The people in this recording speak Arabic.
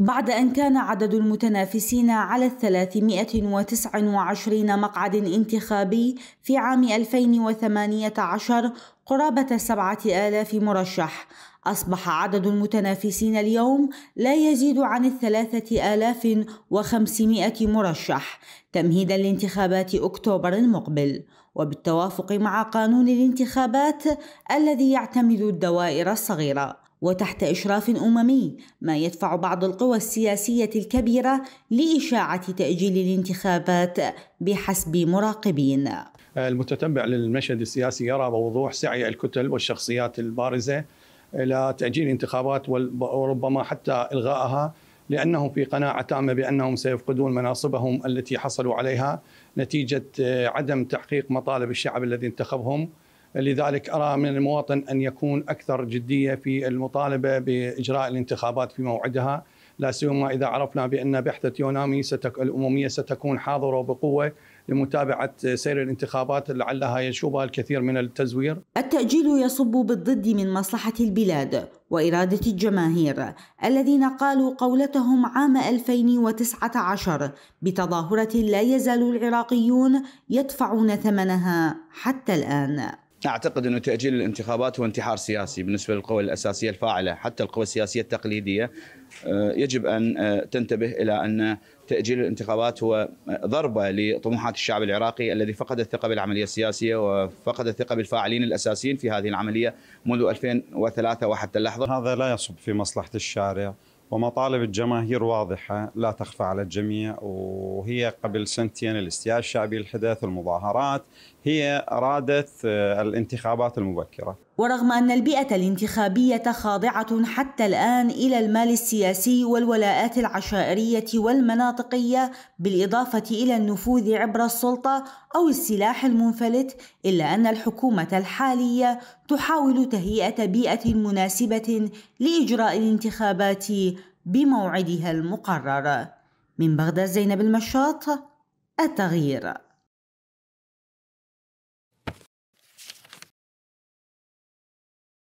بعد أن كان عدد المتنافسين على 329 مقعد انتخابي في عام 2018 قرابة 7000 مرشح أصبح عدد المتنافسين اليوم لا يزيد عن 3500 مرشح تمهيدا لانتخابات أكتوبر المقبل وبالتوافق مع قانون الانتخابات الذي يعتمد الدوائر الصغيرة وتحت إشراف أممي ما يدفع بعض القوى السياسية الكبيرة لإشاعة تأجيل الانتخابات بحسب مراقبين المتتبع للمشهد السياسي يرى بوضوح سعي الكتل والشخصيات البارزة إلى تأجيل الانتخابات وربما حتى إلغائها لأنهم في قناعة تامة بأنهم سيفقدون مناصبهم التي حصلوا عليها نتيجة عدم تحقيق مطالب الشعب الذي انتخبهم لذلك أرى من المواطن أن يكون أكثر جدية في المطالبة بإجراء الانتخابات في موعدها لا سيما إذا عرفنا بأن بحثة يونامي ستك... الأممية ستكون حاضرة بقوة لمتابعة سير الانتخابات لعلها يشوبها الكثير من التزوير التأجيل يصب بالضد من مصلحة البلاد وإرادة الجماهير الذين قالوا قولتهم عام 2019 بتظاهرة لا يزال العراقيون يدفعون ثمنها حتى الآن اعتقد انه تاجيل الانتخابات هو انتحار سياسي بالنسبه للقوى الاساسيه الفاعله حتى القوى السياسيه التقليديه آه، يجب ان آه، تنتبه الى ان تاجيل الانتخابات هو ضربه لطموحات الشعب العراقي الذي فقد الثقه بالعمليه السياسيه وفقد الثقه بالفاعلين الاساسيين في هذه العمليه منذ 2003 وحتى اللحظه هذا لا يصب في مصلحه الشارع ومطالب الجماهير واضحة لا تخفى على الجميع وهي قبل سنتين الاستياء الشعبي الحدث المظاهرات هي أرادت آه، الانتخابات المبكرة ورغم أن البيئة الانتخابية خاضعة حتى الآن إلى المال السياسي والولاءات العشائرية والمناطقية بالإضافة إلى النفوذ عبر السلطة أو السلاح المنفلت إلا أن الحكومة الحالية تحاول تهيئة بيئة مناسبة لإجراء الانتخابات بموعدها المقرر من بغداد زينب المشاط التغيير